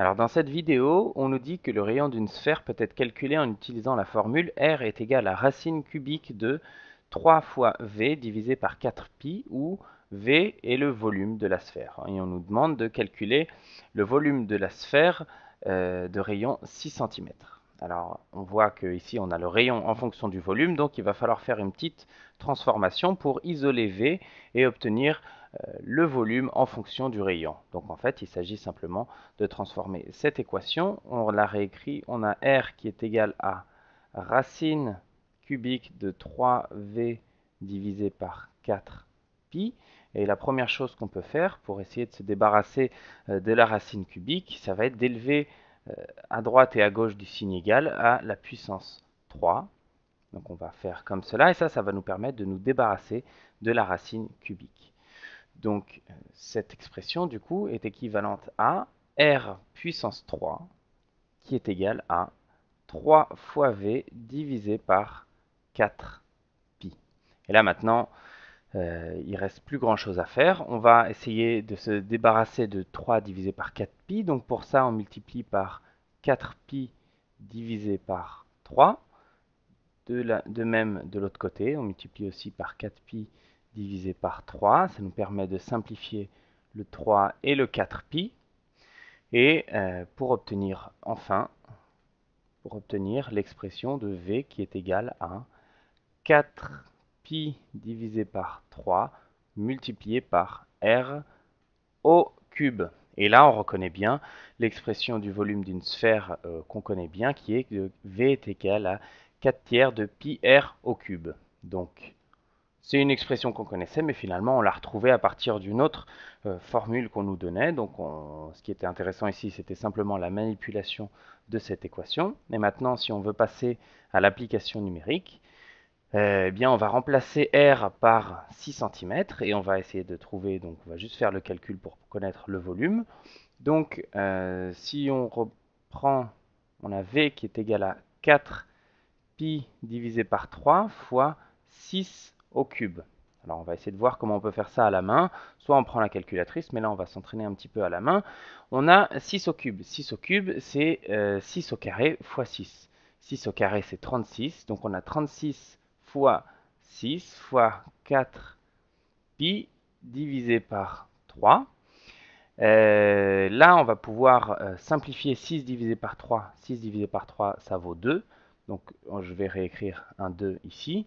Alors dans cette vidéo, on nous dit que le rayon d'une sphère peut être calculé en utilisant la formule R est égal à racine cubique de 3 fois V divisé par 4pi où V est le volume de la sphère. Et on nous demande de calculer le volume de la sphère euh, de rayon 6 cm. Alors on voit qu'ici on a le rayon en fonction du volume, donc il va falloir faire une petite transformation pour isoler V et obtenir euh, le volume en fonction du rayon. Donc en fait, il s'agit simplement de transformer cette équation. On la réécrit, on a R qui est égal à racine cubique de 3V divisé par 4pi. Et la première chose qu'on peut faire pour essayer de se débarrasser euh, de la racine cubique, ça va être d'élever euh, à droite et à gauche du signe égal à la puissance 3. Donc on va faire comme cela, et ça, ça va nous permettre de nous débarrasser de la racine cubique. Donc euh, cette expression du coup est équivalente à R puissance 3 qui est égal à 3 fois V divisé par 4 pi. Et là maintenant, il euh, il reste plus grand chose à faire. On va essayer de se débarrasser de 3 divisé par 4 pi. Donc pour ça, on multiplie par 4 pi divisé par 3. De, de même de l'autre côté, on multiplie aussi par 4 pi divisé par 3. Ça nous permet de simplifier le 3 et le 4pi. Et euh, pour obtenir enfin, pour obtenir l'expression de V qui est égale à 4pi divisé par 3 multiplié par R au cube. Et là, on reconnaît bien l'expression du volume d'une sphère euh, qu'on connaît bien, qui est que V est égal à 4 tiers de pi R au cube. Donc, c'est une expression qu'on connaissait, mais finalement on l'a retrouvée à partir d'une autre euh, formule qu'on nous donnait. Donc ce qui était intéressant ici, c'était simplement la manipulation de cette équation. Et maintenant, si on veut passer à l'application numérique, eh bien, on va remplacer R par 6 cm et on va essayer de trouver, donc on va juste faire le calcul pour connaître le volume. Donc, euh, si on reprend, on a V qui est égal à 4 pi divisé par 3 fois 6 au cube. Alors on va essayer de voir comment on peut faire ça à la main. Soit on prend la calculatrice, mais là on va s'entraîner un petit peu à la main. On a 6 au cube. 6 au cube, c'est 6 euh, au carré fois 6. 6 au carré, c'est 36. Donc on a 36 fois 6 fois 4 pi divisé par 3. Euh, là, on va pouvoir euh, simplifier 6 divisé par 3. 6 divisé par 3, ça vaut 2. Donc je vais réécrire un 2 ici.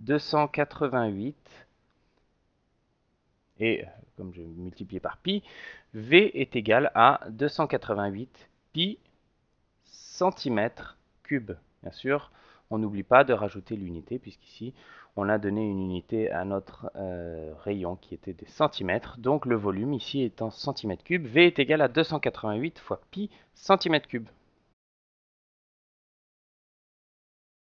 288 et comme je multiplie par pi, V est égal à 288 pi centimètres cubes. Bien sûr, on n'oublie pas de rajouter l'unité puisqu'ici on a donné une unité à notre euh, rayon qui était des centimètres. Donc le volume ici est en centimètres cubes. V est égal à 288 fois pi centimètres cubes.